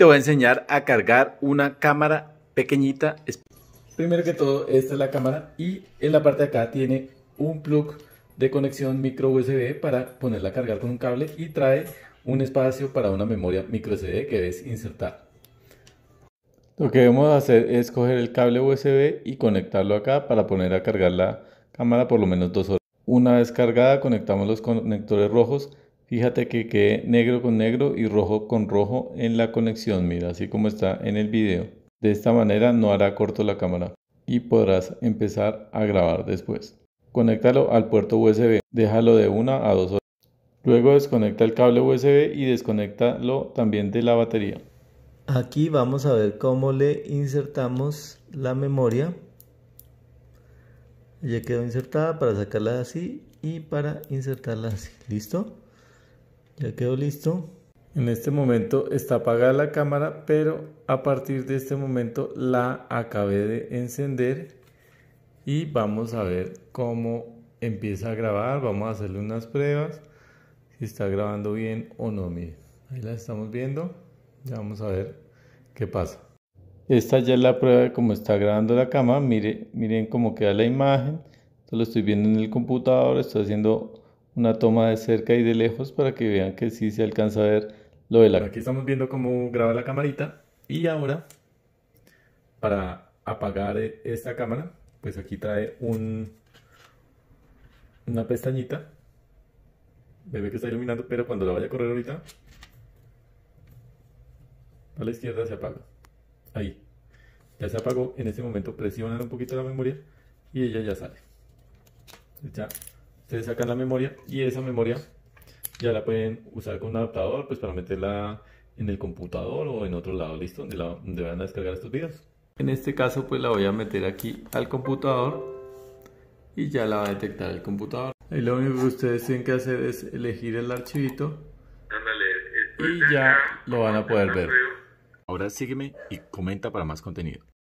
te voy a enseñar a cargar una cámara pequeñita. Primero que todo, esta es la cámara y en la parte de acá tiene un plug de conexión micro USB para ponerla a cargar con un cable y trae un espacio para una memoria micro CD que debes insertar. Lo que vamos a hacer es coger el cable USB y conectarlo acá para poner a cargar la cámara por lo menos dos horas. Una vez cargada conectamos los conectores rojos Fíjate que quede negro con negro y rojo con rojo en la conexión, mira, así como está en el video. De esta manera no hará corto la cámara y podrás empezar a grabar después. Conéctalo al puerto USB, déjalo de una a dos horas. Luego desconecta el cable USB y desconéctalo también de la batería. Aquí vamos a ver cómo le insertamos la memoria. Ya quedó insertada para sacarla así y para insertarla así. ¿Listo? Ya quedó listo. En este momento está apagada la cámara, pero a partir de este momento la acabé de encender y vamos a ver cómo empieza a grabar. Vamos a hacerle unas pruebas, si está grabando bien o no. Mire, ahí la estamos viendo. Ya vamos a ver qué pasa. Esta ya es la prueba de cómo está grabando la cámara. Mire, miren cómo queda la imagen. Esto lo estoy viendo en el computador, estoy haciendo una toma de cerca y de lejos para que vean que sí se alcanza a ver lo de la... Aquí estamos viendo cómo graba la camarita y ahora para apagar e-, esta cámara, pues aquí trae un una pestañita. Bebé que está iluminando, pero cuando la vaya a correr ahorita a la izquierda se apaga. Ahí. Ya se apagó. En este momento presionar un poquito la memoria y ella ya sale. Ya Ustedes sacan la memoria y esa memoria ya la pueden usar con un adaptador pues para meterla en el computador o en otro lado, listo, donde, la, van a descargar estos videos. En este caso pues la voy a meter aquí al computador y ya la va a detectar el computador. Y lo único que ustedes tienen que hacer es elegir el archivito y ya lo van a poder ver. Ahora sígueme y comenta para más contenido.